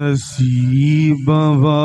नसीबवा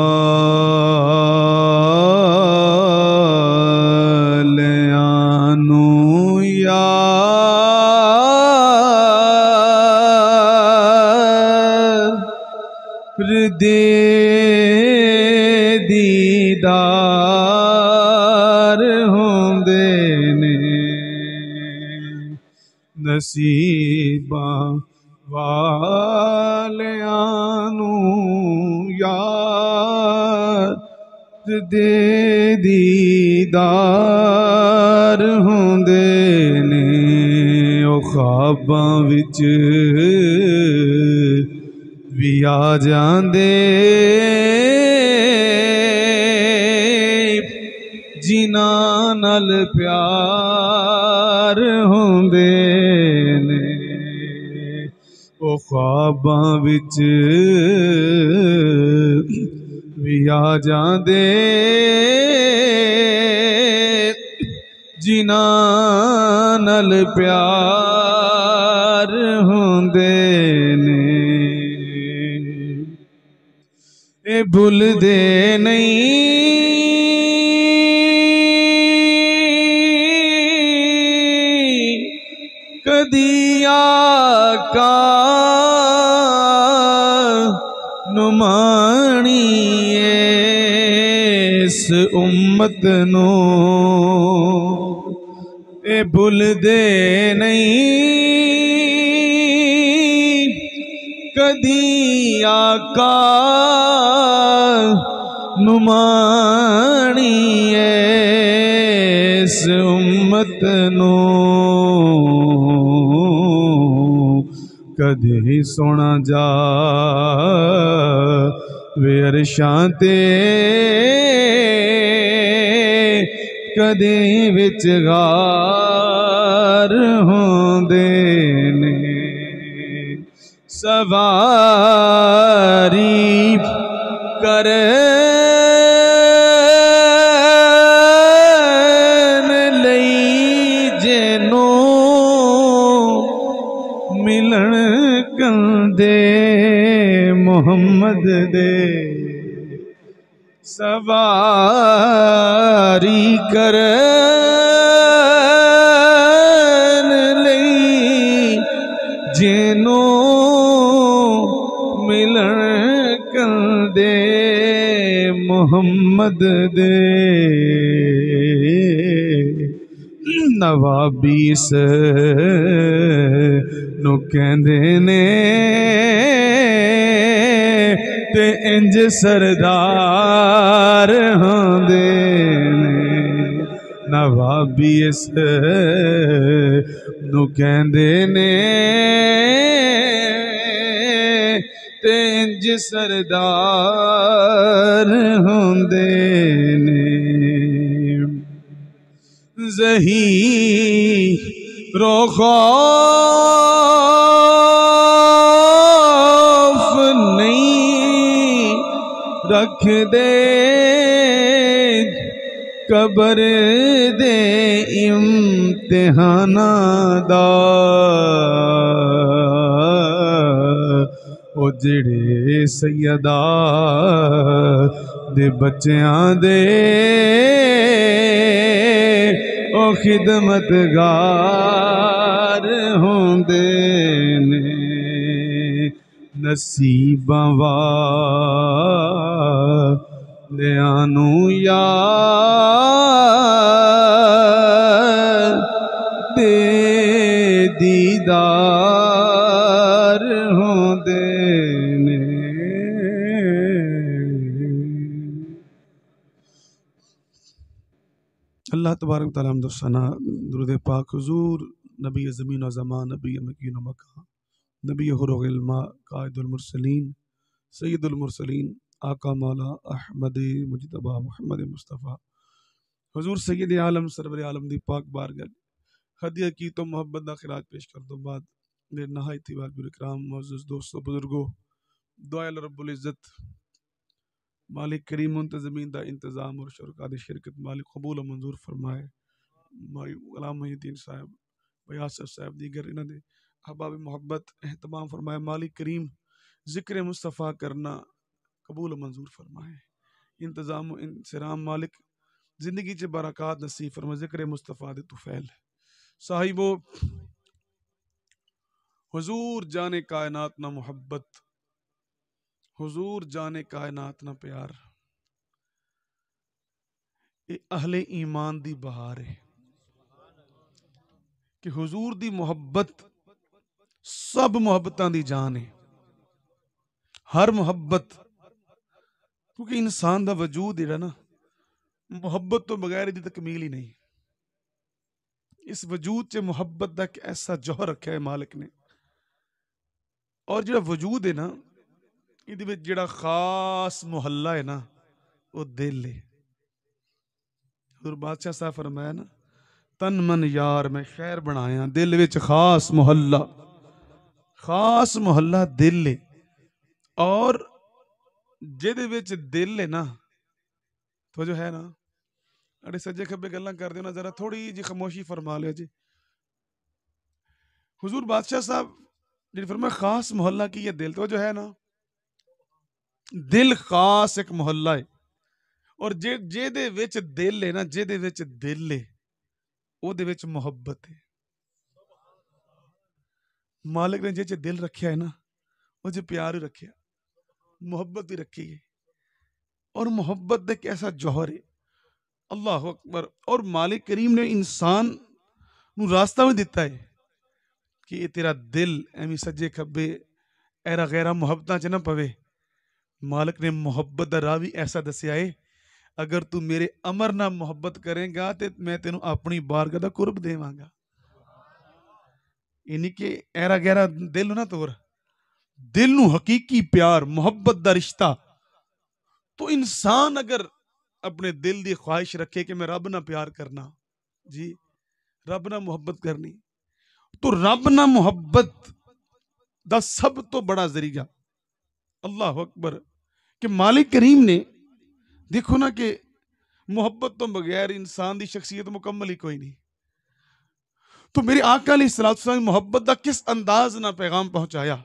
ਵਿੱਚ ਵੀ ਆ ਜਾਂਦੇ ਜਿਨ੍ਹਾਂ ਨਾਲ ਪਿਆਰ ਹੁੰਦੇ ਨੇ ਇਹ ਭੁੱਲਦੇ ਨਹੀਂ कदिया का ਇਸ ਉਮਤ ਨੂੰ ਇਹ ਭੁੱਲਦੇ ਨਹੀਂ ਕਦੀ ਆਕਾ ਨੁਮਾਣੀ ਇਸ ਉਮਤ ਨੂੰ ਕਦੀ ਸੁਣਾ ਜਾ वेर शांति कदी बिच होंगे ने सवारी करें ਕਰਨ ਲਈ ਜਿਨੋ ਮਿਲਣ ਕੰਦੇ ਮੁਹੰਮਦ ਦੇ ਨਵਾਬੀਸ ਨੂੰ ਕਹਿੰਦੇ ਨੇ ਤੇ ਇੰਜ ਸਰਦਾਰ ਹੁੰਦੇ नवाबी इस कहते ने तेंज सरदार होंदे ने जही रोखा कबर दे इम्तिहाना दा ओ जड़े सैदा दे बच्चियां दे ओ खिदमतगार होंदे ने नसीबा वा नू या अल्लाह तबारक तमदना दुरुद पाक हजूर नबी ज़मीन ज़मा नबी मकिन मकान नबी हरमा कायदुलमरसलीम सैदुलमरसलीम आका माला अहमद मुजतबा महमद मुस्तफ़ा हजूर सैद आलम सरवर आलम दी पाक बारगल हदिया की तो मोहब्बत का खिराज पेश कर दो तो बाद मेरे नहाय वाजबुल इकराम मोजुज़ दोस्तों बुज़ुर्गो दुआल रबुल्ज़त मालिक करीम मुंतजमीन का इंतज़ाम और शुरुआत शिरकत मालिक कबूल मंजूर फरमाए माई गुलाम साहब भाई साहब दीगर इन्होंने अहबाब मोहब्बत अहतमाम फरमाए मालिक करीम ज़िक्र मुस्तफ़ा करना कबूल मंजूर फरमाए इंतज़ाम इंसराम मालिक ज़िंदगी च बरक़ात नसीब फरमाए ज़िक्र मुस्तफ़ा दे तुफैल साहिबो हजूर जाने कायनात ना मोहब्बत हुजूर जाने कायनात ना प्यार ਇਹ ਅਹਲੇ ਈਮਾਨ ਦੀ ਬਹਾਰ ਹੈ ਕਿ ਹਜ਼ੂਰ ਦੀ ਮੁਹੱਬਤ ਸਭ ਮੁਹੱਬਤਾਂ ਦੀ ਜਾਨ ਹੈ ਹਰ ਮੁਹੱਬਤ ਕਿਉਂਕਿ ਇਨਸਾਨ ਦਾ ਵਜੂਦ ਜਿਹੜਾ ਨਾ ਮੁਹੱਬਤ ਤੋਂ ਬਗੈਰ ਇਹਦੀ ਤਕਮੀਲ ਹੀ ਨਹੀਂ ਇਸ ਵਜੂਦ 'ਚ ਮੁਹੱਬਤ ਦਾ ਇੱਕ ਐਸਾ ਜੋਹਰ ਰੱਖਿਆ ਹੈ ਮਾਲਕ ਨੇ ਔਰ ਜਿਹੜਾ ਵਜੂਦ ਹੈ ਨਾ ਇਹਦੇ ਵਿੱਚ ਜਿਹੜਾ ਖਾਸ ਮੁਹੱਲਾ ਹੈ ਨਾ ਉਹ ਦਿਲ ਹੈ ਹਜ਼ੂਰ ਬਾਦਸ਼ਾਹ ਸਾਹਿਬ ਫਰਮਾਇਆ ਨਾ ਤਨ ਮਨ ਯਾਰ ਮੈਂ ਸ਼ਹਿਰ ਬਣਾਇਆ ਦਿਲ ਵਿੱਚ ਖਾਸ ਮੁਹੱਲਾ ਖਾਸ ਮੁਹੱਲਾ ਦਿਲ ਹੈ ਔਰ ਜਿਹਦੇ ਵਿੱਚ ਦਿਲ ਹੈ ਨਾ ਤੋ ਜੋ ਹੈ ਨਾ ਅੜੇ ਸੱਜੇ ਖੱਬੇ ਗੱਲਾਂ ਕਰਦੇ ਹੋ ਨਾ ਜ਼ਰਾ ਥੋੜੀ ਜੀ ਖਮੋਸ਼ੀ ਫਰਮਾ ਲਿਓ ਜੀ हुजूर बादशाह साहब जिन फरमा खास मोहल्ला की ये दिल तो जो है ना दिल खास एक मोहल्ला है और जे जेदे विच दिल है ना जेदे विच दिल है ओदे विच मोहब्बत है मालिक ने जेच दिल रखे है ना वो जे प्यार ही रखे मोहब्बत ही रखी है और मोहब्बत दे कैसा जौहर है अल्लाह अकबर और मालिक करीम ने इंसान नु रास्ता भी दिता है कि ये तेरा दिल एवं सज्जे खब्बे ऐरा गैरा मोहब्बत च ना पवे ਮਾਲਕ ਨੇ ਮੁਹੱਬਤ ਦਾ ਰਾਹ ਵੀ ਐਸਾ ਦੱਸਿਆ ਏ ਅਗਰ ਤੂੰ ਮੇਰੇ ਅਮਰ ਨਾਲ ਮੁਹੱਬਤ ਕਰੇਗਾ ਤੇ ਮੈਂ ਤੈਨੂੰ ਆਪਣੀ ਬਾਰਗਾ ਦਾ ਕੁਰਬ ਦੇਵਾਂਗਾ ਇਨੀ ਕਿ ਐਰਾ ਗੈਰਾ ਦਿਲ ਨਾ ਤੋਰ ਦਿਲ ਨੂੰ ਹਕੀਕੀ ਪਿਆਰ ਮੁਹੱਬਤ ਦਾ ਰਿਸ਼ਤਾ ਤੋ ਇਨਸਾਨ ਅਗਰ ਆਪਣੇ ਦਿਲ ਦੀ ਖੁਆਇਸ਼ ਰੱਖੇ ਕਿ ਮੈਂ ਰੱਬ ਨਾਲ ਪਿਆਰ ਕਰਨਾ ਜੀ ਰੱਬ ਨਾਲ ਮੁਹੱਬਤ ਕਰਨੀ ਤੋ ਰੱਬ ਨਾਲ ਮੁਹੱਬਤ ਦਾ ਸਭ ਤੋਂ ਬੜਾ ਜ਼ਰੀਆ ਅੱਲਾਹੁ ਅਕਬਰ कि मालिक करीम ने देखो ना कि मोहब्बत तो बगैर इंसान की शख्सियत मुकम्मल ही कोई नहीं तो मेरे आका सलाम मोहब्बत का किस अंदाज ना पैगाम पहुंचाया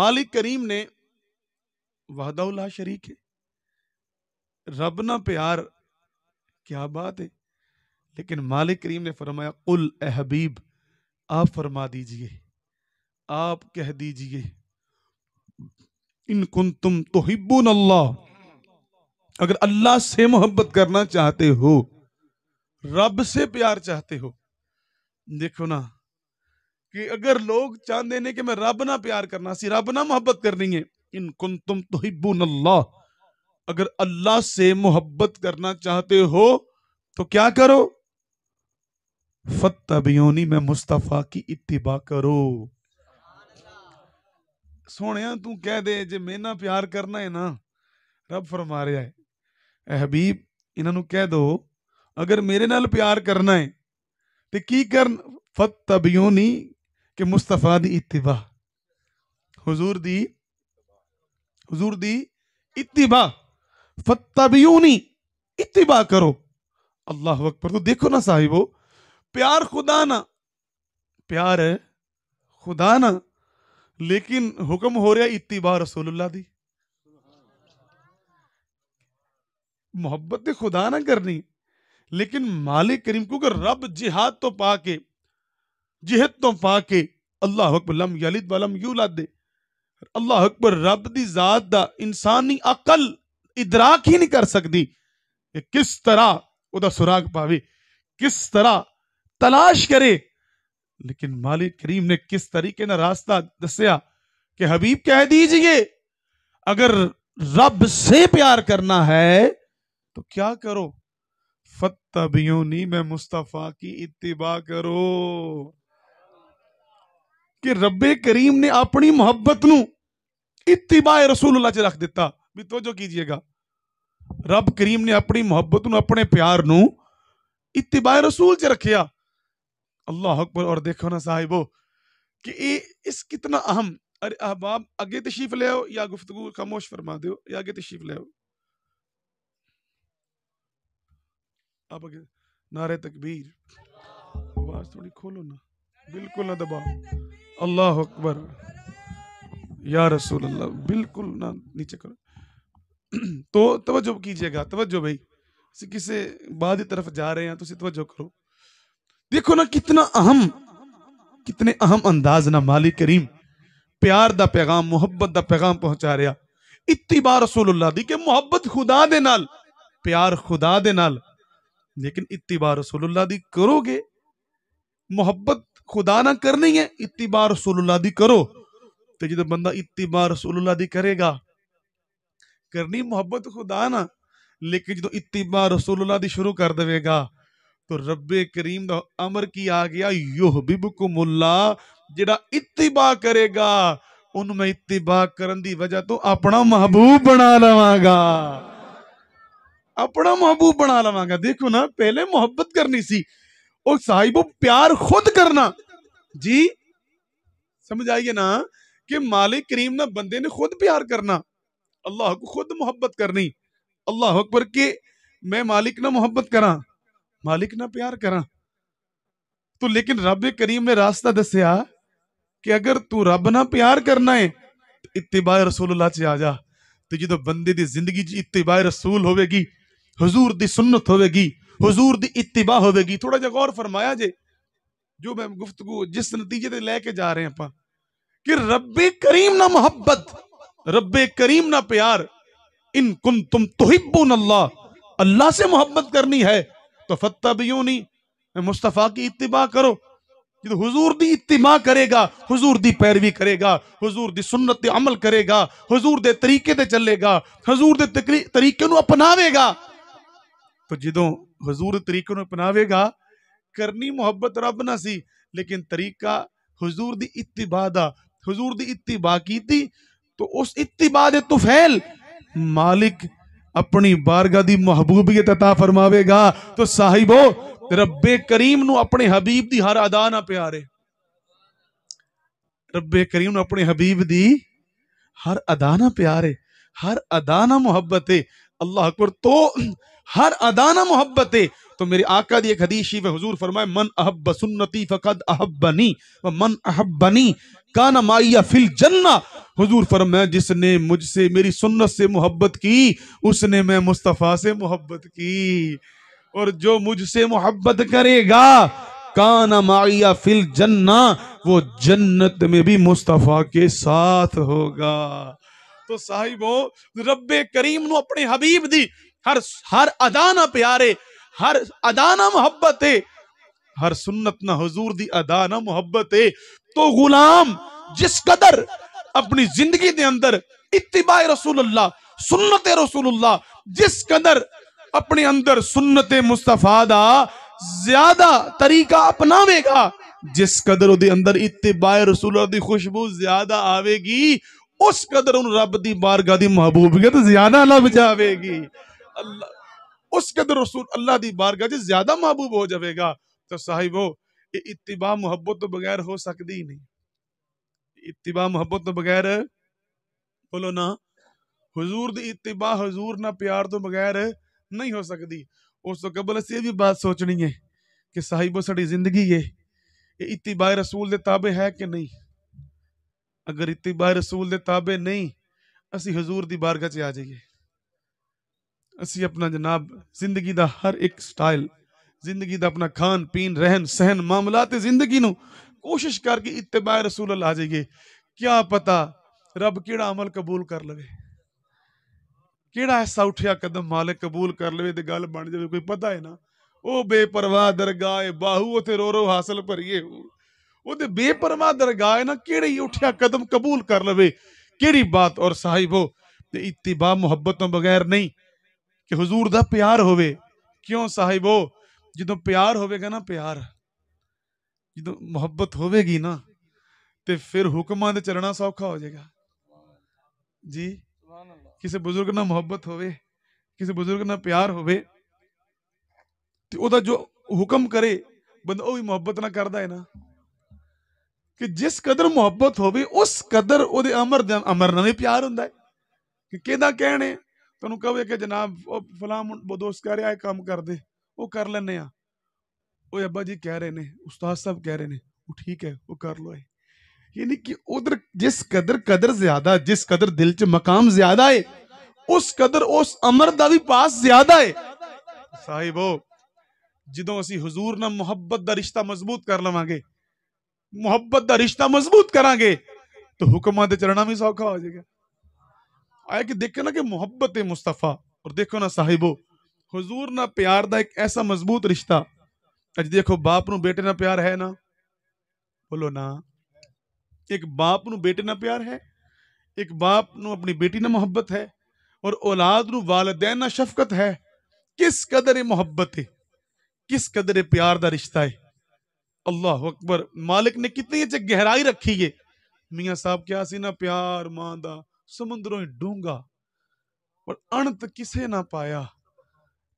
मालिक करीम ने वाहदाउला शरीक है रब ना प्यार क्या बात है लेकिन मालिक करीम ने फरमाया उल हबीब आप फरमा दीजिए आप कह दीजिए इनकुन तुम तो अल्लाह अगर अल्लाह से मोहब्बत करना चाहते हो रब से प्यार चाहते हो देखो ना कि अगर लोग चांद देने के मैं रब ना प्यार करना सी रब ना मोहब्बत करनी है इन कुन तुम तो हिब्बुन अल्लाह अगर अल्लाह से मोहब्बत करना चाहते हो तो क्या करो फतबियोनी में मुस्तफ़ा की इत्तिबा करो ਸੋਹਣਿਆ ਤੂੰ ਕਹਿ ਦੇ ਜੇ ਮੈਨਾਂ ਪਿਆਰ ਕਰਨਾ ਹੈ ਨਾ ਰੱਬ ਫਰਮਾ ਰਿਹਾ ਹੈ ਐ ਹਬੀਬ ਇਹਨਾਂ ਨੂੰ ਕਹਿ ਦੋ ਅਗਰ ਮੇਰੇ ਨਾਲ ਪਿਆਰ ਕਰਨਾ ਹੈ ਤੇ ਕੀ ਕਰਨ ਫਤਬਿਉਨੀ ਕਿ ਮੁਸਤਫਾ ਦੀ ਇਤਿਬਾ ਹਜ਼ੂਰ ਦੀ ਹਜ਼ੂਰ ਦੀ ਫਤ ਫਤਬਿਉਨੀ ਇਤਿਬਾ ਕਰੋ ਅੱਲਾਹ ਅਕਬਰ ਤੋ ਦੇਖੋ ਨਾ ਸਾਹਿਬੋ ਪਿਆਰ ਖੁਦਾ ਨਾ ਪਿਆਰ ਖੁਦਾ ਨਾ लेकिन हुक्म हो रहा इतिबा ਰਸੂਲullah ਦੀ मोहब्बत तो खुदा ना करनी लेकिन मालिक करीम क्योंकि रब जिहाद तो पाके जिहद तो पाके अल्लाह अकबर लम यलिद वलम यूलद अल्लाह अकबर रब दी जात दा इंसानी अकल इदराक ही नहीं कर सकती कि किस तरह ओदा सुराग पावे किस तरह तलाश करे लेकिन मालिक करीम ने किस तरीके ने रास्ता दसिया कि हबीब कह दीजिए अगर रब से प्यार करना है तो क्या करो फतबियोनी मैं मुस्तफ़ा की इतबा करो कि रब्बे करीम ने अपनी मोहब्बत न इत्तिबा रसूलुल्लाह च रख दिता भी तो जो कीजिएगा रब करीम ने अपनी मोहब्बत अपने प्यार इतबा रसूल च रखिया अल्लाह अकबर और देखो ना साहिबो कि ये इस कितना अहम अरे अहबाब आगे तशीफ ले आओ या गुफ्तगु खामोश फरमा दो या आगे तशीफ ले आओ आप आगे नारे तकबीर आवाज थोड़ी खोलो ना बिल्कुल ना दबाओ अल्लाह अकबर या रसूल अल्लाह बिल्कुल ना नीचे करो तो तवज्जो कीजिएगा तवज्जो भाई किसी बाद की तरफ जा रहे हैं तो तवज्जो करो देखो ना कितना अहम कितने अहम अंदाज ना मालिक करीम प्यार दा पैगाम मुहब्बत दा पैगाम पहुंचा रहा इतनी बार रसूल्ला दी कि मुहब्बत खुदा दे नाल प्यार खुदा दे नाल लेकिन इतनी बार रसूल्ला दी करोगे मुहब्बत खुदा ना करनी है इतनी बार रसूल्ला दी करो तो जो बंदा इतनी बार रसूल्ला दी करेगा करनी मुहब्बत खुदा ना लेकिन जो इतनी बार रसूल्ला दी शुरू कर देगा तो रबे करीम का अमर की आ गया युह बिबकुमुल्ला जरा इतिबा करेगा ਉਹਨੂੰ ਮੈਂ ਇਤਬਾ ਕਰਨ ਦੀ वजह तो अपना महबूब बना लवागा अपना महबूब बना लवागा देखो ना पहले मोहब्बत करनी सी और साहिबो प्यार खुद करना जी समझ आइए ना कि मालिक करीम ना बंदे ने खुद प्यार करना अल्लाह को खुद मोहब्बत करनी अल्लाह अकबर के मैं मालिक ना मोहब्बत करा मालिक ना प्यार करा तो लेकिन रब करीम ने रास्ता दसिया कि अगर तू रब ना प्यार करना है तो इतबाए रसूल अल्लाह च आ जा तो जो बंदे की जिंदगी इतबाए रसूल होगी हजूर की सुनत होगी हजूर की इतबाह होगी थोड़ा जा गौर फरमाया जे जो मैं गुफ्तगु जिस नतीजे से लेके जा रहे हैं कि रब करीम ना मुहब्बत रब करीम ना प्यार इन कुन तुम तो अल्लाह अल्लाह से मोहब्बत करनी है तो फत्ता नहीं मुस्तफ़ा की इतबा करो जो हुजूर दी इतिमा करेगा हुजूर दी पैरवी करेगा हुजूर दी सुन्नत अमल करेगा हुजूर दे तरीके से चलेगा हुजूर दे तरीके नु अपनावेगा तो जो हुजूर तरीके अपनावेगा करनी मुहब्बत रब ना सी लेकिन तरीका हजूर हुजूर दी इत्तिबा ਦਾ हुजूर दी इत्तिबा ਕੀਤੀ तो उस इतिबा दे तुफैल मालिक अपनी बारगा की महबूबियत अता फरमावेगा तो साहिबो रब्बे करीम अपने हबीब की हर अदा ना प्यारे रब्बे करीम अपने हबीब की हर अदा ना प्यारे हर अदा ना मुहब्बत है अल्लाह अकबर तो हर अदा ना मुहब्बत है तो मेरे आका दी एक हदीशी में हजूर फरमाए मन अहब सुन्नती फ़कद अहब बनी व मन अहब बनी काना माइया फिल जन्ना हजूर फरमा जिसने मुझसे मेरी सुन्नत से मोहब्बत की उसने मैं मुस्तफ़ा से मोहब्बत की और जो मुझसे मोहब्बत करेगा काना माइया फिल जन्ना वो जन्नत में भी मुस्तफ़ा के साथ होगा तो साहिबो रब करीम नु अपने हबीब दी हर हर अदाना प्यारे हर अदाना मोहब्बत है हर सुन्नत ना हजूर दी अदाना मोहब्बत है तो गुलाम जिस कदर अपनी जिंदगी के अंदर इतिबा रसूल्ला सुनत रसूल्ला जिस कदर अपने अंदर सुनत मुस्तफा का ज्यादा तरीका अपनावेगा जिस कदर अंदर इतिबा रसूल की खुशबू ज्यादा आवेगी उस कदर रब की बारगाह की महबूबियत ज्यादा लभ जाएगी अल्लाह उस कदर रसूल अल्लाह की बारगाह ज्यादा महबूब हो जाएगा तो साहिबो ਇਹ ਮੁਹੱਬਤ ਤੋਂ ਬਗੈਰ ਹੋ ਸਕਦੀ ਨਹੀਂ ਇਤਿਬਾ ਮੁਹੱਬਤ ਤੋਂ ਬਗੈਰ ਬੋਲੋ ਨਾ ਹਜ਼ੂਰ ਦੀ ਇਤਿਬਾ ਹਜ਼ੂਰ ਨਾਲ ਪਿਆਰ ਤੋਂ ਬਗੈਰ ਨਹੀਂ ਹੋ ਸਕਦੀ ਉਸ ਤੋਂ ਕਬਲ ਅਸੀਂ ਇਹ ਵੀ ਬਾਤ ਸੋਚਣੀ ਹੈ ਕਿ ਸਾਹਿਬੋ ਸਾਡੀ ਜ਼ਿੰਦਗੀ ਹੈ ਇਹ ਇਤਿਬਾ ਰਸੂਲ ਦੇ ਤਾਬੇ ਹੈ ਕਿ ਨਹੀਂ ਅਗਰ ਇਤਿਬਾ ਰਸੂਲ ਦੇ ਤਾਬੇ ਨਹੀਂ ਅਸੀਂ ਹਜ਼ੂਰ ਦੀ ਬਾਰਗਾ 'ਚ ਆ ਜਾਈਏ ਅਸੀਂ ਆਪਣਾ ਜਨਾਬ ਜ਼ਿੰਦਗੀ ਦਾ ਹਰ ਇੱਕ ਸਟਾਈਲ ਜ਼ਿੰਦਗੀ ਦਾ ਆਪਣਾ ਖਾਣ ਪੀਣ ਰਹਿਣ ਸਹਿਣ ਮਾਮਲਾ ਤੇ ਜ਼ਿੰਦਗੀ ਨੂੰ ਕੋਸ਼ਿਸ਼ ਕਰਕੇ ਇਤਬਾ ਰਸੂਲ ਅੱਲਾ ਜਾਈਏ ਕੀ ਪਤਾ ਰੱਬ ਕਿਹੜਾ ਅਮਲ ਕਬੂਲ ਕਰ ਲਵੇ ਕਿਹੜਾ ਐਸਾ ਉਠਿਆ ਕਦਮ ਮਾਲਕ ਕਬੂਲ ਕਰ ਲਵੇ ਤੇ ਗੱਲ ਬਣ ਜਾਵੇ ਕੋਈ ਪਤਾ ਹੈ ਨਾ ਉਹ ਬੇਪਰਵਾਹ ਦਰਗਾਹ ਬਾਹੂ ਉਥੇ ਰੋ ਰੋ ਹਾਸਲ ਭਰੀਏ ਉਹਦੇ ਬੇਪਰਵਾਹ ਦਰਗਾਹ ਨਾ ਕਿਹੜੇ ਹੀ ਉਠਿਆ ਕਦਮ ਕਬੂਲ ਕਰ ਲਵੇ ਕਿਹੜੀ ਬਾਤ ਔਰ ਸਾਹਿਬੋ ਤੇ ਇਤਬਾ ਮੁਹੱਬਤ ਤੋਂ ਬਗੈਰ ਨਹੀਂ ਕਿ ਹਜ਼ੂਰ ਦਾ ਪਿਆਰ ਹੋਵੇ ਕਿਉਂ ਸਾਹਿਬੋ ਜਦੋਂ ਪਿਆਰ ਹੋਵੇਗਾ ਨਾ ਪਿਆਰ ਜਦੋਂ ਮੁਹੱਬਤ ਹੋਵੇਗੀ ਨਾ ਤੇ ਫਿਰ ਹੁਕਮਾਂ ਦੇ ਚੱਲਣਾ ਸੌਖਾ ਹੋ ਜਾਏਗਾ ਜੀ ਸੁਭਾਨ ਕਿਸੇ ਬਜ਼ੁਰਗ ਨਾਲ ਮੁਹੱਬਤ ਹੋਵੇ ਕਿਸੇ ਬਜ਼ੁਰਗ ਨਾਲ ਪਿਆਰ ਹੋਵੇ ਤੇ ਉਹਦਾ ਜੋ ਹੁਕਮ ਕਰੇ ਬੰਦਾ ਉਹ ਵੀ ਮੁਹੱਬਤ ਨਾਲ ਕਰਦਾ ਹੈ ਨਾ ਕਿ ਜਿਸ ਕਦਰ ਮੁਹੱਬਤ ਹੋਵੇ ਉਸ ਕਦਰ ਉਹਦੇ ਅਮਰ ਦੇ ਅਮਰ ਨਾਲ ਵੀ ਪਿਆਰ ਹੁੰਦਾ ਹੈ ਕਿ ਕਿਹਦਾ ਕਹਿਣੇ ਤੁਹਾਨੂੰ ਕਹਵੇ ਕਿ ਜਨਾਬ ਉਹ ਫਲਾਮ ਦੋਸਤ ਕਹਿ ਰਿਹਾ ਇਹ ਕੰਮ ਕਰਦੇ ਉਹ ਕਰ ਲੈਨੇ ਆ ਓਏ ਅੱਬਾ ਜੀ ਕਹਿ ਰਹੇ ਨੇ ਉਸਤਾਦ ਸਾਹਿਬ ਕਹਿ ਰਹੇ ਨੇ ਉਹ ਠੀਕ ਹੈ ਉਹ ਕਰ ਲੋ ਯਾਨੀ ਕਿ ਉਧਰ ਜਿਸ ਕਦਰ ਕਦਰ ਜ਼ਿਆਦਾ ਜਿਸ ਕਦਰ ਦਿਲ 'ਚ ਮਕਾਮ ਜ਼ਿਆਦਾ ਹੈ ਉਸ ਕਦਰ ਉਸ ਅਮਰ ਦਾ ਵੀ ਪਾਸ ਜ਼ਿਆਦਾ ਹੈ ਸਾਹਿਬੋ ਜਦੋਂ ਅਸੀਂ ਹਜ਼ੂਰ ਨਾਲ ਮੁਹੱਬਤ ਦਾ ਰਿਸ਼ਤਾ ਮਜ਼ਬੂਤ ਕਰ ਲਵਾਂਗੇ ਮੁਹੱਬਤ ਦਾ ਰਿਸ਼ਤਾ ਮਜ਼ਬੂਤ ਕਰਾਂਗੇ ਤਾਂ ਹੁਕਮਾਂ ਤੇ ਚਲਣਾ ਵੀ ਸੌਖਾ ਹੋ ਜਾਏਗਾ ਆਇਆ ਕਿ ਦੇਖੋ ਨਾ ਕਿ ਮੁਹੱਬਤ ਹੈ ਮੁਸਤਫਾ ਔਰ ਦੇਖੋ ਨਾ ਸਾਹਿਬੋ हजूर ना प्यार एक ऐसा मजबूत रिश्ता अच देखो बाप नू बेटे ना प्यार है ना बोलो ना एक बाप नू बेटे न प्यार है एक बाप न अपनी बेटी ना मोहब्बत है और औलाद नू वालदैन ना शफकत है किस कदर मोहब्बत है किस कदर प्यार दा रिश्ता है अल्लाह अकबर मालिक ने कितनी च गहराई रखी है मिया साहब क्या सी ना प्यार मां का समुंदरों डूंगा और अणत किसे ना पाया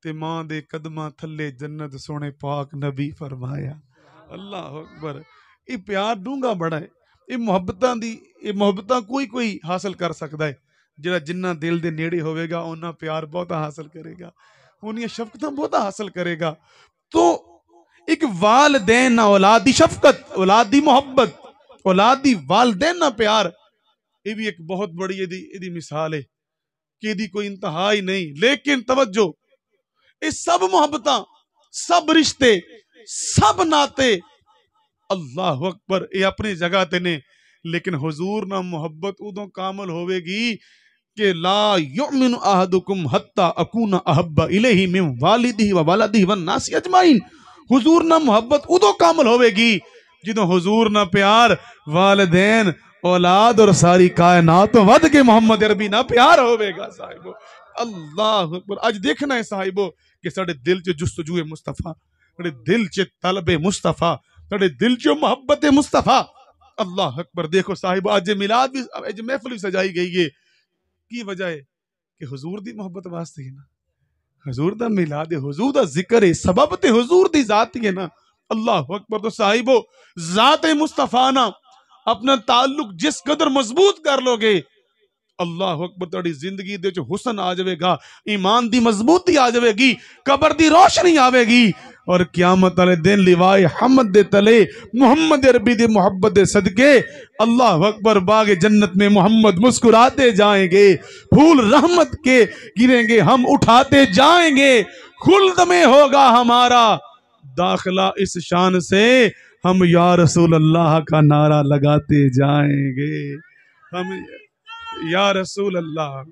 ਤੇ ਮਾਂ ਦੇ ਕਦਮਾਂ ਥੱਲੇ ਜੰਨਤ ਸੋਹਣੇ ਪਾਕ ਨਬੀ ਫਰਮਾਇਆ ਅੱਲਾਹ ਅਕਬਰ ਇਹ ਪਿਆਰ ਡੂੰਗਾ ਬੜਾ ਹੈ ਇਹ ਮੁਹੱਬਤਾਂ ਦੀ ਇਹ ਮੁਹੱਬਤਾਂ ਕੋਈ ਕੋਈ ਹਾਸਲ ਕਰ ਸਕਦਾ ਹੈ ਜਿਹੜਾ ਜਿੰਨਾ ਦਿਲ ਦੇ ਨੇੜੇ ਹੋਵੇਗਾ ਉਹਨਾਂ ਪਿਆਰ ਬਹੁਤਾ ਹਾਸਲ ਕਰੇਗਾ ਉਹਨੀਆਂ ਸ਼ਫਕਤਾਂ ਬਹੁਤਾ ਹਾਸਲ ਕਰੇਗਾ तो एक वालदेन औलादी शफकत औलादी मोहब्बत औलादी वालदेन प्यार ये भी एक बहुत बड़ी यदि यदि मिसाल है कि यदि कोई इंतहा ही नहीं लेकिन तवज्जो ਇਹ सब मोहब्बत सब रिश्ते सब नाते अल्लाह अकबर ये अपनी जगह ते ने लेकिन ਹਜ਼ੂਰ ना मोहब्बत उदो कामल ਹੋਵੇਗੀ के ला युमिन अहदुकुम हत्ता अकून अहब्बा इलेही मिन वालिदिही व वलदिही व नासी अजमाइन हुजूर ना मोहब्बत उदो कामल होवेगी जदों हुजूर ना प्यार वालिदैन औलाद और सारी कायनात तो वद के मोहम्मद अरबी ना प्यार होवेगा साहिबो अल्लाह अकबर आज देखना है साहिबो कि साढ़े ਕਿ ਸਾਡੇ ਦਿਲ 'ਚ ਜੁਸਤਜੂਏ ਮੁਸਤਫਾ ਸਾਡੇ ਦਿਲ 'ਚ मुस्तफा साढ़े दिल ਦਿਲ मोहब्बत है मुस्तफा अल्लाह अकबर देखो साहिब आज मिलाद भी आज महफिल भी सजाई गई है की वजह है कि हजूर की मोहब्बत वास्ते है ना हजूर का मिलाद है हजूर का जिक्र है सबब तो हजूर की जात ही है ना अल्लाह अकबर तो साहिबो जात मुस्तफा ना अपना ताल्लुक जिस कदर मजबूत कर लोगे अल्लाह अकबर ਤੁਹਾਡੀ जिंदगी हुसन आ जाएगा ईमान की मजबूती आ जाएगी कबर की रोशनी आएगी और क्यामत आए दिन लिवाए हमद तले मुहम्मद अरबी दे मोहब्बत सदके अल्लाह अकबर बाग जन्नत में मुहम्मद मुस्कुराते जाएंगे फूल रहमत के गिरेंगे हम उठाते जाएंगे खुल्द में होगा हमारा दाखला इस शान से हम या रसूल अल्लाह का नारा लगाते जाएंगे हम या रसूल अल्लाह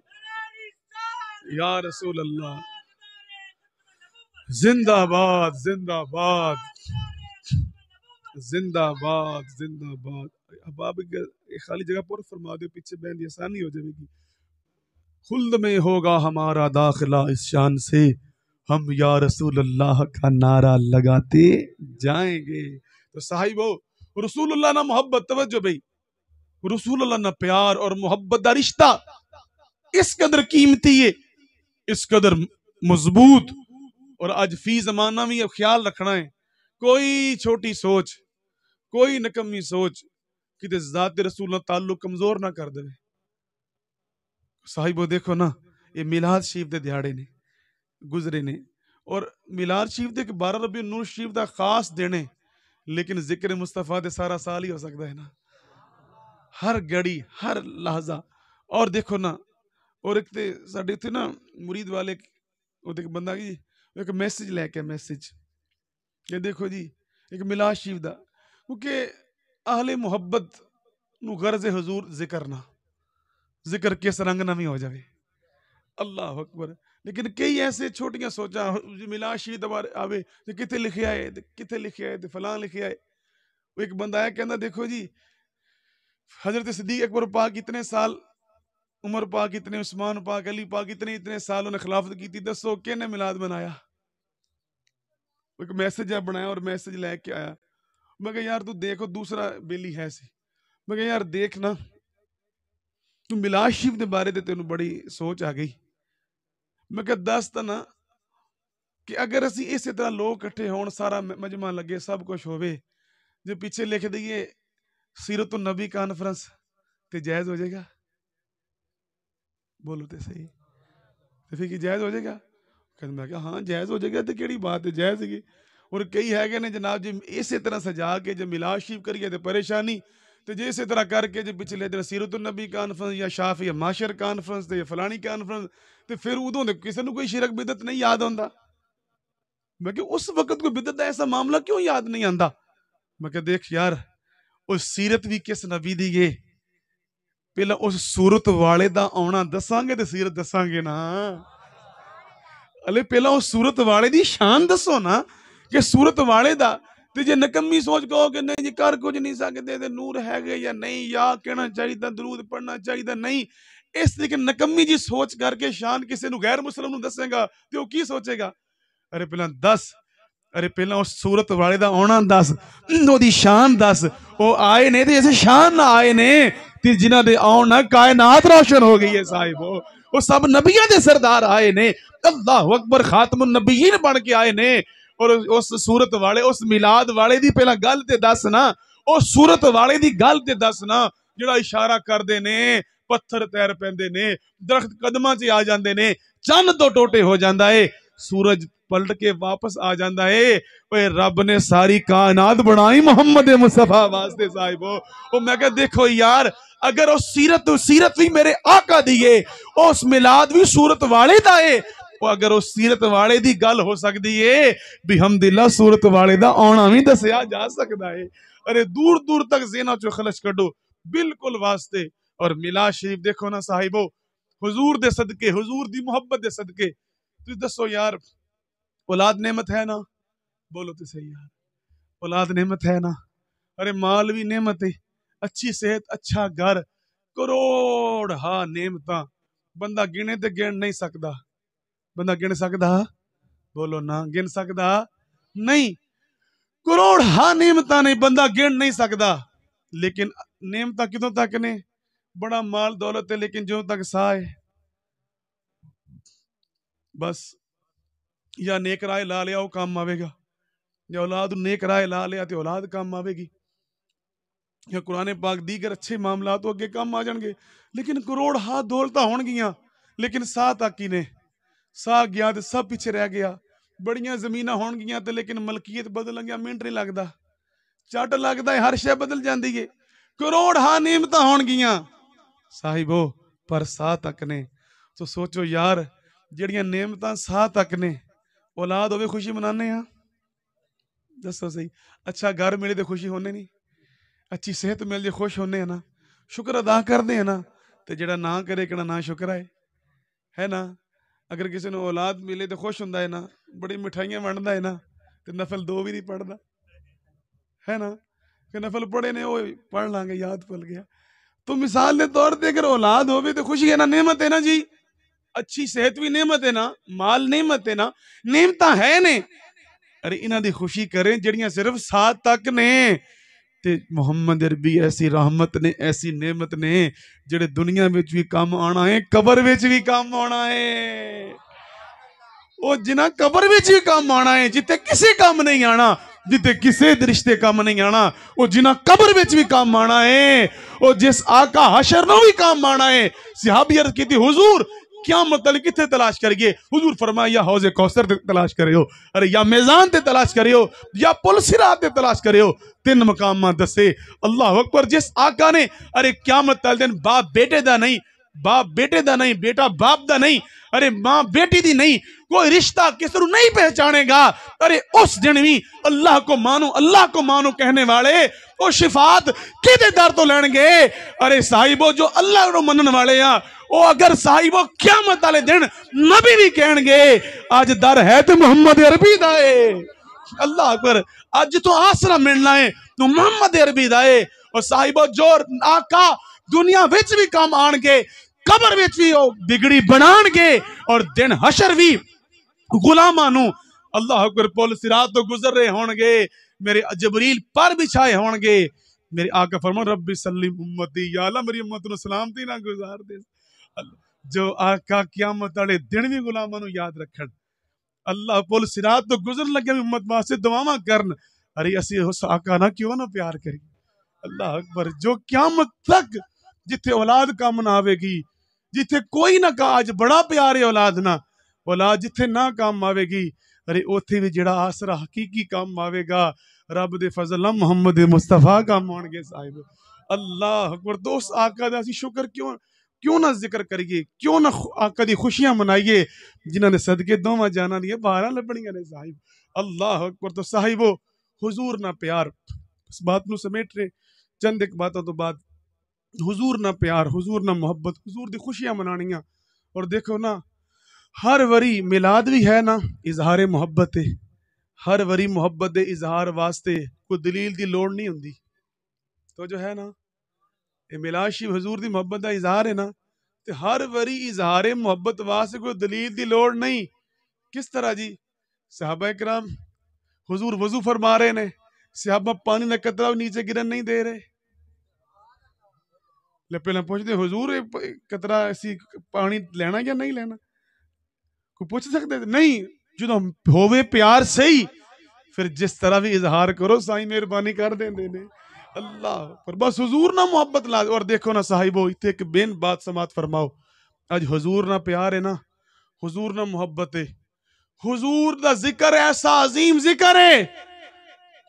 या रसूल अल्लाह जिंदाबाद जिंदाबाद जिंदाबाद जिंदाबाद अब आप खाली जगह पर फरमा दो पीछे बहन आसानी हो जाएगी खुल्द में होगा हमारा दाखिला इस शान से हम या रसूल अल्लाह का नारा लगाते जाएंगे तो साहिबो रसूल ना मोहब्बत तवज्जो भाई रसूल ना प्यार और मोहब्बत का रिश्ता इस कदर कीमती है इस कदर मजबूत और अज फी जमाना भी अब ख्याल रखना है कोई छोटी सोच कोई नकमी सोच कि रसूल ना ताल्लुक कमजोर ना कर दे साहिबो देखो ना ये मिलाद शरीफ के दिहाड़े ने गुजरे ने और मिलाद शरीफ के बारह रबी नूर शरीफ का खास दिन है लेकिन जिक्र मुस्तफा दे सारा साल ही हो सकता है ना हर गड़ी हर लहजा और देखो ना और एक थे ना मुरीद वाले एक बंदा जी एक मैसेज लैके मैसेज ये देखो जी एक मिलाद शिव का क्योंकि अहले मुहब्बत गर्ज हजूर जिक्र ना जिक्र किस रंग ना भी हो जाए अल्लाह अकबर लेकिन कई ऐसे छोटिया सोचा मिलाद शरीफ के बारे आवे कितने लिखे आए कितने लिखे आए तो फलां लिखे आए एक बंदा आया कहना देखो जी حضرت صدیق اکبر پاک اتنے سال عمر پاک اتنے عثمان پاک علی پاک اتنے اتنے سال انہیں خلافت کی تھی دسو کہنے ملاد منایا ایک میسج ہے بنایا اور میسج لے کے آیا میں کہا یار تو دیکھو دوسرا بیلی ہے سی میں کہا یار دیکھنا تو ملاد شیف نے بارے دے تینوں بڑی سوچ آ گئی میں کہا دستا نا کہ اگر اسی اس طرح لوگ کٹھے ہون سارا مجمع لگے سب کچھ ہوئے جو پیچھے لکھ دیئے सीरत नबी कॉन्फ्रेंस तो जायज़ हो जाएगा बोलो तो सही तो फिर जायज़ हो जाएगा मैं क्या हाँ जायज़ हो जाएगा तो कि बात है जायज़ है और कई है ने जनाब जी इस तरह सजा के जो मिलाद शिव करिए तो परेशानी तो जो इस तरह करके जो पिछले दिन सीरत नबी कॉन्फ्रेंस या या माशर कॉन्फ्रेंस या फलानी कॉन्फ्रेंस तो फिर उदो किसी को कोई शिरक बिदत नहीं याद आता मैं उस वक्त कोई बिदत का ऐसा मामला क्यों याद नहीं आता मैं क्या देख यार ਉਹ ਸੀਰਤ ਵੀ ਕਿਸ ਨਬੀ ਦੀ ਏ ਪਹਿਲਾਂ ਉਸ ਸੂਰਤ ਵਾਲੇ ਦਾ ਆਉਣਾ ਦੱਸਾਂਗੇ ਤੇ ਸੀਰਤ ਦੱਸਾਂਗੇ ਨਾ ਅਲੇ ਪਹਿਲਾਂ ਉਸ ਸੂਰਤ ਵਾਲੇ ਦੀ ਸ਼ਾਨ ਦੱਸੋ ਨਾ ਕਿ ਸੂਰਤ ਵਾਲੇ ਦਾ ਤੇ ਜੇ ਨਕੰਮੀ ਸੋਚ ਕਹੋ ਕਿ ਨਹੀਂ ਜੀ ਕਰ ਕੁਝ ਨਹੀਂ ਸਕਦੇ ਤੇ ਨੂਰ ਹੈਗੇ ਜਾਂ ਨਹੀਂ ਯਾ ਕਹਿਣਾ ਚਾਹੀਦਾ ਦਰੂਦ ਪੜਨਾ ਚਾਹੀਦਾ ਨਹੀਂ ਇਸ ਤਰੀਕ ਨਕੰਮੀ ਜੀ ਸੋਚ ਕਰਕੇ ਸ਼ਾਨ ਕਿਸੇ ਨੂੰ ਗੈਰ ਮੁਸਲਮ ਨੂੰ ਦੱਸੇਗਾ ਤੇ ਉਹ ਕੀ ਸੋਚੇਗਾ ਅਰੇ ਪਹਿਲਾਂ ਦੱਸ ਅਰੇ ਪਹਿਲਾਂ ਉਸ ਸੂਰਤ ਵਾਲੇ ਦਾ ਆਉਣਾ ਦੱਸ ਉਹਦੀ ਸ਼ਾਨ ਦੱਸ ਉਹ ਆਏ ਨੇ ਤੇ ਇਸ ਸ਼ਾਨ ਨਾਲ ਆਏ ਨੇ ਤੇ ਜਿਨ੍ਹਾਂ ਦੇ ਆਉਣ ਨਾਲ ਕਾਇਨਾਤ ਰੌਸ਼ਨ ਹੋ ਗਈ ਹੈ ਸਾਹਿਬ ਉਹ ਸਭ ਨਬੀਆਂ ਦੇ ਸਰਦਾਰ ਆਏ ਨੇ ਅੱਲਾਹੁ ਅਕਬਰ ਖਾਤਮੁਨ ਨਬੀਨ ਬਣ ਕੇ ਆਏ ਨੇ ਔਰ ਉਸ ਸੂਰਤ ਵਾਲੇ ਉਸ ਮਿਲਾਦ ਵਾਲੇ ਦੀ ਪਹਿਲਾਂ ਗੱਲ ਤੇ ਦੱਸ ਨਾ ਉਹ ਸੂਰਤ ਵਾਲੇ ਦੀ ਗੱਲ ਤੇ ਦੱਸ ਨਾ ਜਿਹੜਾ ਇਸ਼ਾਰਾ ਕਰਦੇ ਨੇ ਪੱਥਰ ਤੈਰ ਪੈਂਦੇ ਨੇ ਦਰਖਤ ਕਦਮਾਂ 'ਚ ਆ ਜਾਂਦੇ ਨੇ ਚੰਨ ਤੋਂ ਟੋਟੇ ਹੋ ਜਾਂਦਾ ਏ ਸੂਰਜ पलट के वापस आ जाता है रब ने सारी कायनात बनाई मुहम्मद मुस्तफा वास्ते साहिब मैं क्या देखो यार अगर उस सीरत सीरत भी मेरे आका दिए उस मिलाद भी सूरत वाले का है अगर उस सीरत वाले की गल हो सकती है भी हम दिला सूरत वाले का आना भी दसिया जा सकता है अरे दूर दूर तक जेना चो खलश कडो बिल्कुल वास्ते और मिलाद शरीफ देखो ना साहिबो हजूर दे सदके हजूर की मुहब्बत दे सदके तुम दसो यार औलाद नेमत है ना बोलो तो सही यार औलाद नेमत है ना अरे माल भी नेमत है अच्छी सेहत अच्छा घर करोड़ हा नेमता बंदा गिने ते गिन नहीं सकता बंदा गिन सकता बोलो ना गिन सकता नहीं करोड़ हा नेमता नहीं बंदा गिन नहीं सकता लेकिन नेमता कितों तक ने बड़ा माल दौलत है लेकिन जो तक साह है बस ਜਾਂ ਨੇਕ ਰਾਏ ਲਾ ਲਿਆ ਉਹ ਕੰਮ ਆਵੇਗਾ ਜੇ ਔਲਾਦ ਨੂੰ ਨੇਕ ਰਾਏ ਲਾ ਲਿਆ ਤੇ ਔਲਾਦ ਕੰਮ ਆਵੇਗੀ ਜਾਂ ਕੁਰਾਨ ਪਾਕ ਦੀਗਰ ਅੱਛੇ ਮਾਮਲਾ ਤੋਂ ਅੱਗੇ ਕੰਮ ਆ ਜਾਣਗੇ ਲੇਕਿਨ ਕਰੋੜ ਹੱਥ ਦੌਲਤਾਂ ਹੋਣਗੀਆਂ ਲੇਕਿਨ ਸਾਹ ਤੱਕ ਹੀ ਨੇ ਸਾਹ ਗਿਆ ਤੇ ਸਭ ਪਿੱਛੇ ਰਹਿ ਗਿਆ ਬੜੀਆਂ ਜ਼ਮੀਨਾਂ ਹੋਣਗੀਆਂ ਤੇ ਲੇਕਿਨ ਮਲਕੀਅਤ ਗਿਆ ਮਿੰਟ ਨਹੀਂ ਲੱਗਦਾ ਚੱਟ ਲੱਗਦਾ ਹਰ ਸ਼ੈ ਬਦਲ ਜਾਂਦੀ ਏ ਕਰੋੜ ਹਾਂ ਨਿਯਮਤਾਂ ਹੋਣਗੀਆਂ ਸਾਹਿਬੋ ਪਰ ਸਾਹ ਤੱਕ ਨੇ ਤੋ ਸੋਚੋ ਯਾਰ ਜਿਹੜੀਆਂ ਨੇਮਤਾਂ ਸਾਹ ਤੱਕ ਨੇ औलाद होवे खुशी मनाने यहाँ दसो सही अच्छा घर मिले तो खुशी होने नहीं अच्छी सेहत मिल जाए खुश होने हाँ ना शुक्र अदा करते हैं हाँ ना तो जोड़ा ना करे कि ना शुक्र है है ना अगर किसी ने औलाद मिले तो खुश होंगे ना बड़ी मिठाइया बढ़ता है ना तो नफल दो भी नहीं पढ़ता है ना कि नफल पढ़े ने पढ़ लाँगे याद भुल गया तो मिसाल के तौर पर अगर औलाद हो तो खुशी है ना नेमत है ना जी ਅੱਛੀ ਸਿਹਤ ਵੀ ਨਿਮਤ ਹੈ ਨਾ ਮਾਲ ਨਿਮਤ ਹੈ ਨਾ ਨਿਮਤਾਂ ਹੈ ਨੇ ਅਰੇ ਇਹਨਾਂ ਦੀ ਖੁਸ਼ੀ ਕਰੇ ਜਿਹੜੀਆਂ ਸਿਰਫ ਸਾਥ ਤੱਕ ਨੇ ਤੇ ਮੁਹੰਮਦ ਅਰਬੀ ਐਸੀ ਰਹਿਮਤ ਨੇ ਐਸੀ ਨਿਮਤ ਨੇ ਜਿਹੜੇ ਦੁਨੀਆ ਵਿੱਚ ਵੀ ਕੰਮ ਆਣਾ ਹੈ ਕਬਰ ਵਿੱਚ ਵੀ ਕੰਮ ਆਣਾ ਹੈ ਉਹ ਜਿਨ੍ਹਾਂ ਕਬਰ ਵਿੱਚ ਵੀ ਕੰਮ ਆਣਾ ਹੈ ਜਿੱਥੇ ਕਿਸੇ ਕੰਮ ਨਹੀਂ ਆਣਾ ਜਿੱਥੇ ਕਿਸੇ ਦ੍ਰਿਸ਼ਤੇ ਕੰਮ ਨਹੀਂ ਆਣਾ ਉਹ ਜਿਨ੍ਹਾਂ ਕਬਰ ਵਿੱਚ ਵੀ ਕੰਮ ਆਣਾ ਹੈ ਉਹ ਜਿਸ ਆਕਾ ਹਸ਼ਰ ਨੂੰ ਵੀ ਕੰਮ ਆਣਾ ਹੈ ਸਹਾਬੀ ਅਰਜ਼ ਕੀਤੀ ਹਜ਼ੂਰ क्या मतलब कितने तलाश करिए हजूर फरमाए या हौज कौसर ते तलाश करियो अरे या मैजान से तलाश करियो या पुल सिरात तलाश तलाश हो तीन मकाम दसे अल्लाह अकबर जिस आका ने अरे क्या मतलब दिन बाप बेटे दा नहीं बाप बेटे ਦਾ नहीं बेटा बाप ਦਾ नहीं अरे मां बेटी दी नहीं कोई रिश्ता किसरू नहीं पहचानेगा अरे उस दिन भी अल्लाह को मानो अल्लाह को मानो कहने वाले वो शिफात किदे दर तो लैंगे अरे साहिबो जो अल्लाह को मनन वाले आ ओ अगर साहिबो क्या मत आले दिन नबी भी कहणगे आज दर है तो मोहम्मद अरबी दा है अल्लाह अकबर अज तो आसरा मिलना है तू मोहम्मद अरबी दा है और साहिबो जो आका दुनिया विच भी काम आन के ਕਬਰ ਵਿੱਚ ਵੀ ਉਹ ਡਿਗੜੀ ਬਣਾਣਗੇ ਔਰ ਦਿਨ ਹਸ਼ਰ ਵੀ ਗੁਲਾਮਾਂ पुल सिरात तो गुजर रहे हो गए मेरे अजबरील पर भी छाए हो गए मेरे आका फरमा रबी सलीम उम्मती या अल्लाह मेरी उम्मत न सलामती ना गुजार दे जो आका कियामत वाले दिन भी गुलामा याद रख अल्लाह पुल सिरात तो गुजर लगे उम्मत वास्ते दुआव कर अरे असि उस आका ना क्यों ना प्यार करिए अल्लाह अकबर जो क्या मत तक जिथे औलाद कम ना आवेगी जिथे कोई ना काज बड़ा प्यार है औलाद ना औलाद जिथे ना काम आएगी अरे उथे भी जरा आसरा हकीकी काम आएगा रब दे फजल मुहम्मद मुस्तफा काम आने साहिब अल्लाह अकबर दोस्त आका दे शुक्र क्यों क्यों ना जिक्र करिए क्यों ना आका दी खुशियां मनाइए जिन्होंने सदके दोवे जाना दिए बारा लभनिया ने साहिब अल्लाह अकबर तो साहिबो हजूर ना प्यार इस बात को समेट रहे चंद एक बातों तो बाद हुजूर ना प्यार हुजूर ना मोहब्बत हुजूर दी खुशियां मनानियां और देखो ना हर वरी मिलाद भी है ना इजहार मुहब्बत है हर वरी मुहब्बत के इजहार वास्ते कोई दलील की लड़ नहीं होंगी तो जो है ना ये मिलाद शिव हजूर की मुहब्बत का इजहार है ना तो हर वरी इजहार मुहब्बत वास्ते कोई दलील की लड़ नहीं किस तरह जी साहबा कराम हजूर वजू फरमा रहे ने सहाबा पानी ने कतरा नीचे गिरन नहीं दे रहे ਲੈ ਪਹਿਲਾਂ ਪੁੱਛਦੇ ਹਜ਼ੂਰ ਇਹ ਕਤਰਾ ਅਸੀਂ ਪਾਣੀ ਲੈਣਾ ਜਾਂ ਨਹੀਂ ਲੈਣਾ ਕੋਈ ਪੁੱਛ ਸਕਦੇ ਨਹੀਂ ਜਦੋਂ ਹੋਵੇ ਪਿਆਰ ਸਹੀ ਫਿਰ ਜਿਸ ਤਰ੍ਹਾਂ ਵੀ ਇਜ਼ਹਾਰ ਕਰੋ ਸਾਈ ਮਿਹਰਬਾਨੀ ਕਰ ਦਿੰਦੇ ਨੇ अल्लाह पर बस हजूर ना मोहब्बत ला और देखो ना साहिबो इतने एक बेन बात समात फरमाओ अज हजूर ना प्यार है ना हजूर ना मोहब्बत है हजूर का जिक्र ऐसा अजीम जिक्र है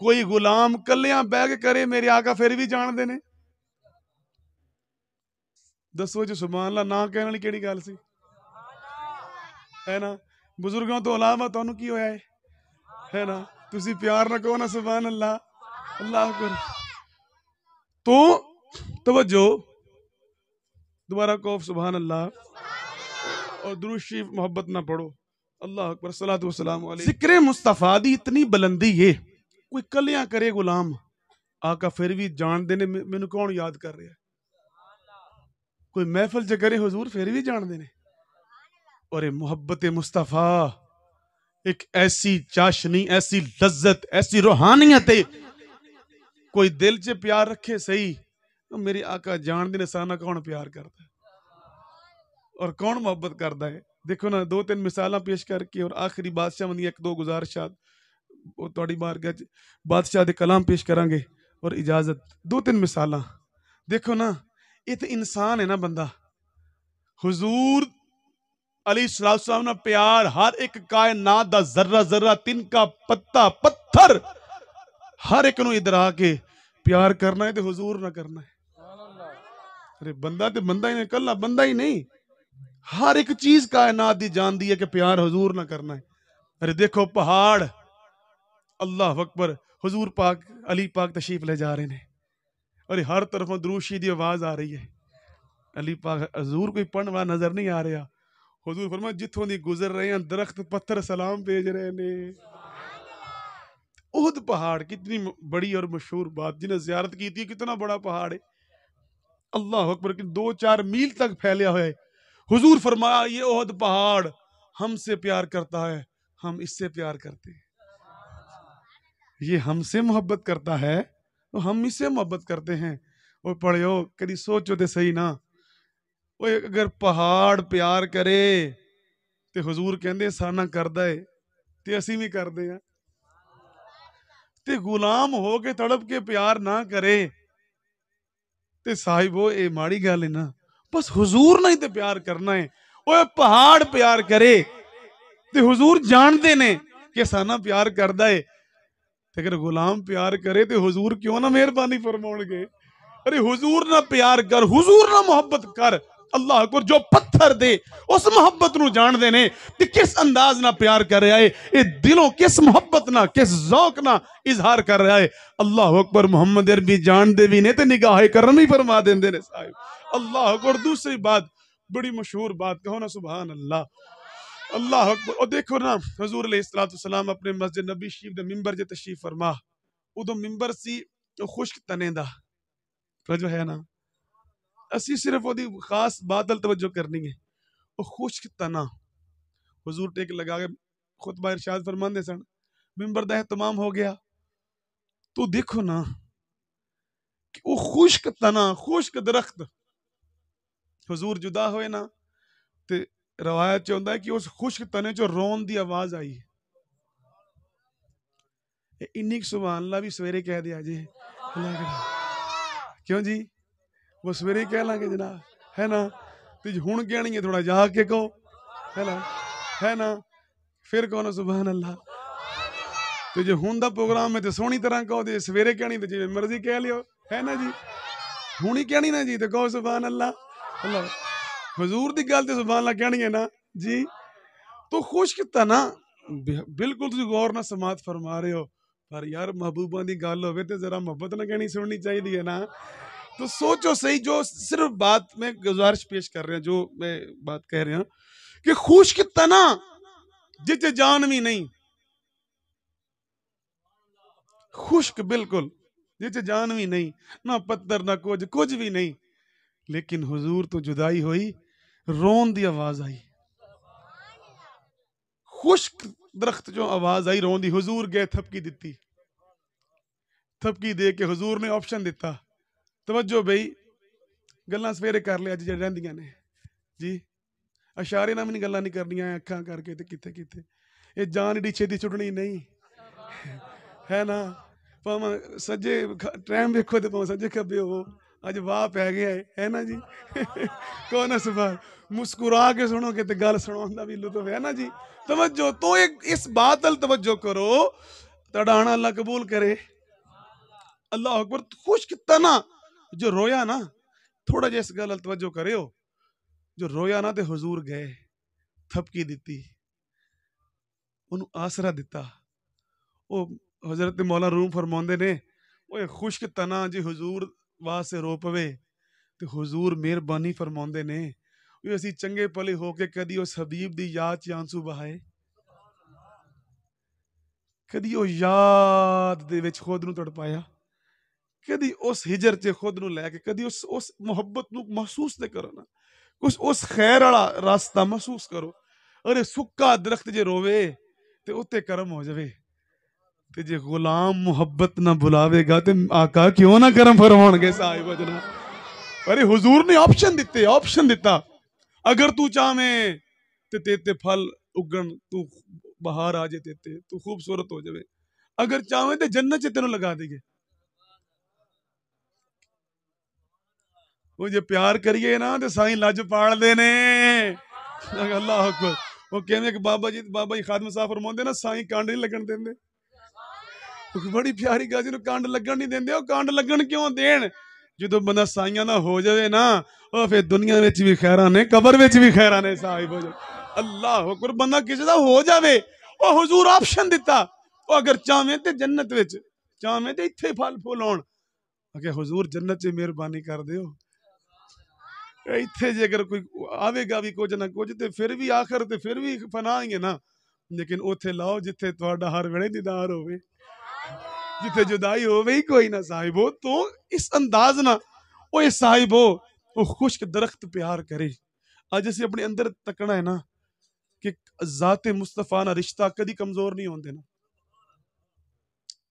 कोई गुलाम कलिया बैग करे मेरे आका फिर भी जानते ने दसो जी सुबान ला ना कहने वाली कि गल सी है ना बुजुर्गों तो अलावा ਤੁਹਾਨੂੰ ਕੀ ਹੋਇਆ ਹੈ है ना तुम प्यार ना कहो ना सुबान अल्लाह अल्लाह कर तो तवज्जो दोबारा कहो सुबहान अल्लाह और दुरुशी मोहब्बत ना पढ़ो अल्लाह अकबर सलाम जिक्र मुस्तफ़ा दी इतनी बुलंदी है कोई कलिया करे गुलाम आका फिर भी जान देने मेनू कौन याद कर रहा है कोई महफल च करे हजूर फिर भी जानते ने और मुहब्बत मुस्तफा एक ऐसी चाशनी ऐसी लज्जत ऐसी रूहानियत कोई दिल च प्यार रखे सही तो मेरे आका जानते ने साना कौन प्यार करता है और कौन मोहब्बत करता है देखो ना दो तीन मिसाल पेश करके और आखिरी बादशाह मन एक दो गुजारिशात थोड़ी बार बादशाह कलाम पेश करा और इजाजत दो तीन मिसाल देखो ना ਇਹ इंसान है ना बंदा हजूर अली अली साहब ना प्यार हर एक कायनात का जर्रा जर्रा तिनका पत्ता पत्थर हर एक इधरा के प्यार करना है तो हजूर ना करना है अरे बंदा तो बंदा ही नहीं कला बंदा ही नहीं हर एक चीज कायनात की जानती है कि प्यार हजूर ना करना है अरे देखो पहाड़ अल्लाह अकबर हजूर पाक अली पाक तशीफ ले जा रहे हैं और हर तरफ दरूशी की आवाज़ आ रही है अली पाक हजूर कोई पढ़ने वाला नज़र नहीं आ रहा हजूर फरमा जितों की गुजर रहे हैं दरख्त पत्थर सलाम भेज रहे ने तो उहद पहाड़ कितनी बड़ी और मशहूर बात जिन्हें ज्यारत की थी कितना बड़ा पहाड़ है अल्लाह अकबर कि दो चार मील तक फैलिया हुआ है हुजूर फरमाया ये उहद पहाड़ हमसे प्यार करता है हम इससे प्यार करते हैं ये हमसे मोहब्बत करता है वो हम इससे मोहब्बत करते हैं और पढ़ियो कभी सोचो तो सही ना वो अगर पहाड़ प्यार करे ਤੇ ਹਜ਼ੂਰ ਕਹਿੰਦੇ ਸਾਨਾ ਕਰਦਾ ਏ ਤੇ ਅਸੀਂ ਵੀ ਕਰਦੇ ਆ ਤੇ ਗੁਲਾਮ ਹੋ ਕੇ ਤੜਪ ਕੇ ਪਿਆਰ ਨਾ ਕਰੇ ਤੇ ਸਾਹਿਬੋ ਇਹ ਮਾੜੀ ਗੱਲ ਹੈ ਨਾ ਬਸ ਹਜ਼ੂਰ ਨਾਲ ਹੀ ਤੇ ਪਿਆਰ ਕਰਨਾ ਹੈ ਓਏ ਪਹਾੜ ਪਿਆਰ ਕਰੇ ਤੇ ਹਜ਼ੂਰ ਜਾਣਦੇ ਨੇ ਕਿ ਸਾਨਾ ਪਿਆਰ ਕਰਦਾ ਏ अगर गुलाम प्यार करे तो हजूर क्यों ना मेहरबानी फरमाओगे अरे हजूर ना प्यार कर हजूर ना मुहब्बत कर अल्लाह को जो पत्थर दे उस मुहब्बत जानते ने कि किस अंदाज ना प्यार कर रहा है दिलों किस मुहब्बत ना किस जौक ना इजहार कर रहा है अल्लाह अकबर मुहम्मद अरबी जानते भी ने निगाह करम ही फरमा देंगे अल्लाह अकबर दूसरी बात बड़ी मशहूर बात कहो ना सुबह अल्लाह अल्लाह अकबर और देखो ना हजूर अलैहिस्सलाम अपने मस्जिद नबी शरीफ के मिंबर जे तशरीफ फरमा उदो तो मिंबर सी तो खुश्क तने का तवजो है ना असि सिर्फ ओदी खास बादल तवज्जो करनी है ओ खुश्क तना हजूर टेक लगा के खुतबा इरशाद फरमांदे सन मिंबर दा तमाम हो गया तो देखो ना कि ओ खुश्क तना खुश्क दरख्त हजूर जुदा होए ना तो रवायत च होंगे कि उस खुश्क तने चो रोन की आवाज आई इनक सुभान ला भी सवेरे कह दिया जी क्यों जी वो सवेरे कह लागे जना है ना तो हूं कहनी है थोड़ा जा के कहो है ना है ना फिर कहो ना सुबह अल्लाह तो जो हूं का प्रोग्राम है तो सोहनी तरह कहो तो सवेरे कहनी तो जो मर्जी कह लियो है ना जी हूं ही कहनी ना जी तो कहो सुबह अल्लाह हजूर की गल तो ਸੁਭਾਨ ਅੱਲਾ ਕਹਿਣਗੇ ਨਾ ਜੀ तो किता तना बिल्कुल तुम गौर ना समात फरमा रहे हो पर यार महबूबा की गल हो तो जरा मुहब्बत ना कहनी सुननी चाहिए है ना तो सोचो सही जो सिर्फ बात मैं गुजारिश पेश कर रहा जो मैं बात कह रहा कि कि किता तना जिच जान भी नहीं खुश्क बिल्कुल जिच जान भी नहीं ना पत्थर ना कुछ कुछ भी नहीं लेकिन हजूर तो जुदाई हुई रोन की आवाज आई खुश्क दरख्त जो आवाज आई रोन की हजूर गए थपकी दी थपकी दे के हजूर ने ऑप्शन दिता तवज्जो बई गल् सवेरे कर लिया जी रही ने जी इशारे ना भी नहीं गल् नहीं करनिया अखा करके तो कितने कितने ये जान एडी छेती छुटनी नहीं है ना भावें सज्जे टाइम वेखो तो भावें सज्जे खब्बे हो ਅੱਜ ਵਾਹ ਪੈ ਗਿਆ ਹੈ ਨਾ ਜੀ ਕੋਨ ਸਫਰ ਮੁਸਕਰਾ ਕੇ ਸੁਣੋ ਕਿ ਤੇ ਗੱਲ ਸੁਣਾਉਣ ਦਾ ਵੀ ਲੁਤਫ ਹੈ ਨਾ ਜੀ ਤਵੱਜੋ ਤੋ ਇੱਕ ਇਸ ਬਾਤ ਵੱਲ ਤਵੱਜੋ ਕਰੋ ਤੜਾਣਾ ਅੱਲਾ ਕਬੂਲ ਕਰੇ ਅੱਲਾਹ ਅਕਬਰ ਖੁਸ਼ ਕਿਤਾ ਨਾ ਜੋ ਰੋਇਆ ਨਾ ਥੋੜਾ ਜਿਹਾ ਇਸ ਗੱਲ ਵੱਲ ਤਵੱਜੋ ਕਰਿਓ ਜੋ ਰੋਇਆ ਨਾ ਤੇ ਹਜ਼ੂਰ ਗਏ ਥਪਕੀ ਦਿੱਤੀ ਉਹਨੂੰ ਆਸਰਾ ਦਿੱਤਾ ਉਹ ਹਜ਼ਰਤ ਮੌਲਾ ਰੂਮ ਫਰਮਾਉਂਦੇ ਨੇ ਓਏ ਖੁਸ਼ਕ ਤਨਾ ਜੀ ਹਜ਼ੂਰ ਵਾਸਤੇ ਰੋ ਪਵੇ ਤੇ ਹਜ਼ੂਰ ਮਿਹਰਬਾਨੀ ਫਰਮਾਉਂਦੇ ਨੇ ਵੀ ਅਸੀਂ ਚੰਗੇ ਭਲੇ ਹੋ ਕੇ ਕਦੀ ਉਸ ਹਬੀਬ ਦੀ ਯਾਦ 'ਚ ਆਂਸੂ ਬਹਾਏ ਕਦੀ ਉਹ ਯਾਦ ਦੇ ਵਿੱਚ ਖੁਦ ਨੂੰ ਤੜਪਾਇਆ ਕਦੀ ਉਸ ਹਿਜਰ 'ਚ ਖੁਦ ਨੂੰ ਲੈ ਕੇ ਕਦੀ ਉਸ ਉਸ ਮੁਹੱਬਤ ਨੂੰ ਮਹਿਸੂਸ ਤੇ ਕਰਨਾ ਕੁਝ ਉਸ ਖੈਰ ਵਾਲਾ ਰਸਤਾ ਮਹਿਸੂਸ ਕਰੋ ਅਰੇ ਸੁੱਕਾ ਦਰਖਤ ਜੇ ਰੋਵੇ ਤੇ ਉੱਤੇ ਕਰਮ ਹੋ ਜਾਵੇ ਤੇ ਜੇ ਗੁਲਾਮ ਮੁਹੱਬਤ ਨਾ ਬੁਲਾਵੇਗਾ ਤੇ ਆਕਾ ਕਿਉਂ ਨਾ ਕਰਮ ਫਰਮਾਉਣਗੇ ਸਾਹਿਬ ਜਨਾ ਅਰੇ ਹਜ਼ੂਰ ਨੇ ਆਪਸ਼ਨ ਦਿੱਤੇ ਆਪਸ਼ਨ ਦਿੱਤਾ ਅਗਰ ਤੂੰ ਚਾਵੇਂ ਤੇ ਤੇ ਤੇ ਫਲ ਉਗਣ ਤੂੰ ਬਹਾਰ ਆ ਜੇ ਤੇ ਤੂੰ ਖੂਬਸੂਰਤ ਹੋ ਜਾਵੇ ਅਗਰ ਚਾਵੇਂ ਤੇ ਜੰਨਤ ਚ ਤੈਨੂੰ ਲਗਾ ਦੇਗੇ ਉਹ ਜੇ ਪਿਆਰ ਕਰੀਏ ਨਾ ਤੇ ਸਾਈਂ ਲੱਜ ਪਾੜਦੇ ਨੇ ਅੱਲਾਹ ਅਕਬਰ ਉਹ ਕਹਿੰਦੇ ਕਿ ਬਾਬਾ ਜੀ ਬਾਬਾ ਜੀ ਖਾਦਮ ਸਾਹਿਬ ਫਰਮਾਉਂਦੇ ਨਾ ਸਾਈਂ ਕਾਂਡ ਨਹੀਂ ਲੱਗਣ ਦਿੰਦੇ ਬੜੀ ਪਿਆਰੀ ਗੱਲ ਜਿਹਨੂੰ ਕੰਡ ਲੱਗਣ ਨਹੀਂ ਦਿੰਦੇ ਉਹ ਕੰਡ ਲੱਗਣ ਕਿਉਂ ਦੇਣ ਜਦੋਂ ਬੰਦਾ ਸਾਈਆਂ ਦਾ ਹੋ ਜਾਵੇ ਨਾ ਉਹ ਫਿਰ ਦੁਨੀਆ ਵਿੱਚ ਵੀ ਖੈਰਾਂ ਨੇ ਕਬਰ ਵਿੱਚ ਵੀ ਖੈਰਾਂ ਨੇ ਸਾਹਿਬ ਹੋ ਜਾਵੇ ਅੱਲਾਹ ਅਕਬਰ ਬੰਦਾ ਕਿਸੇ ਦਾ ਹੋ ਜਾਵੇ ਉਹ ਹਜ਼ੂਰ ਆਪਸ਼ਨ ਦਿੱਤਾ ਉਹ ਅਗਰ ਚਾਹਵੇਂ ਤੇ ਜੰਨਤ ਵਿੱਚ ਚਾਹਵੇਂ ਤੇ ਇੱਥੇ ਫਲ ਫੁੱਲ ਹੋਣ ਅਗੇ ਹਜ਼ੂਰ ਜੰਨਤ 'ਚ ਮਿਹਰਬਾਨੀ ਕਰ ਦਿਓ ਇੱਥੇ ਜੇਕਰ ਕੋਈ ਆਵੇਗਾ ਵੀ ਕੁਝ ਨਾ ਕੁਝ ਤੇ ਫਿਰ ਵੀ ਆਖਰ ਤੇ ਫਿਰ ਵੀ ਫਨਾ ਹੀ ਹੈ ਨਾ ਲੇਕਿਨ ਉੱਥੇ ਲਾਓ ਜਿੱਥੇ ਤੁਹਾਡਾ ਹਰ ਵੇਲੇ ਦੀਦਾਰ ਹੋਵੇ जिथे जुदाई हो ही कोई ना हो तो इस अंदाज ना साहिब हो वो खुश्क दरख्त प्यार करे आज असी अपने अंदर तकना है ना कि जाते मुस्तफा ना रिश्ता कभी कमजोर नहीं होने ना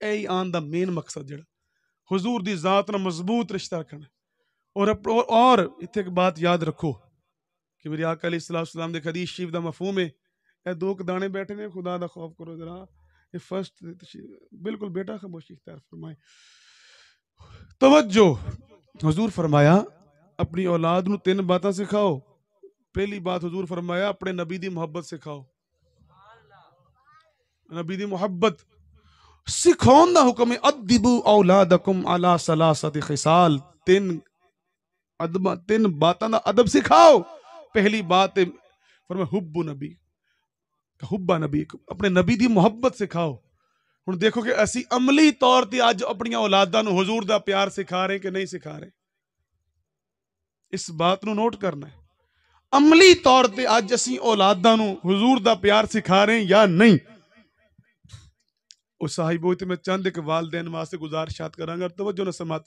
यही आन का मेन मकसद जरा हजूर की जात ना मजबूत रिश्ता रखना और अप, और, और इतने एक बात याद रखो कि मेरी आकाली सलाम के हदीस शिव का मफहूम है यह दो दाने बैठे ने खुदा का खौफ करो जरा ये फर्स्ट बिल्कुल बेटा खामोशी इख्तियार फरमाए तवज्जो हजूर फरमाया अपनी औलाद न तीन बात सिखाओ पहली बात हजूर फरमाया अपने नबी की मुहब्बत सिखाओ नबी की मुहब्बत सिखाने का हुक्म अदिबू औलाद अकुम आला सलासत खिसाल तीन अदबा तीन बातों का अदब सिखाओ पहली बात फरमा हुबू नबी हुबा नबी अपने नबी की मुहब्बत सिखाओ हम देखो कि असी अमली तौर पर अज अपन औलादा हजूर का प्यार सिखा रहे कि नहीं सिखा रहे इस बात को नोट करना है अमली तौर पर अज असी औलादा हजूर का प्यार सिखा रहे या नहीं साहिबो मैं चंद एक वालदेन वास्ते गुजारिशात करा तवजो न समात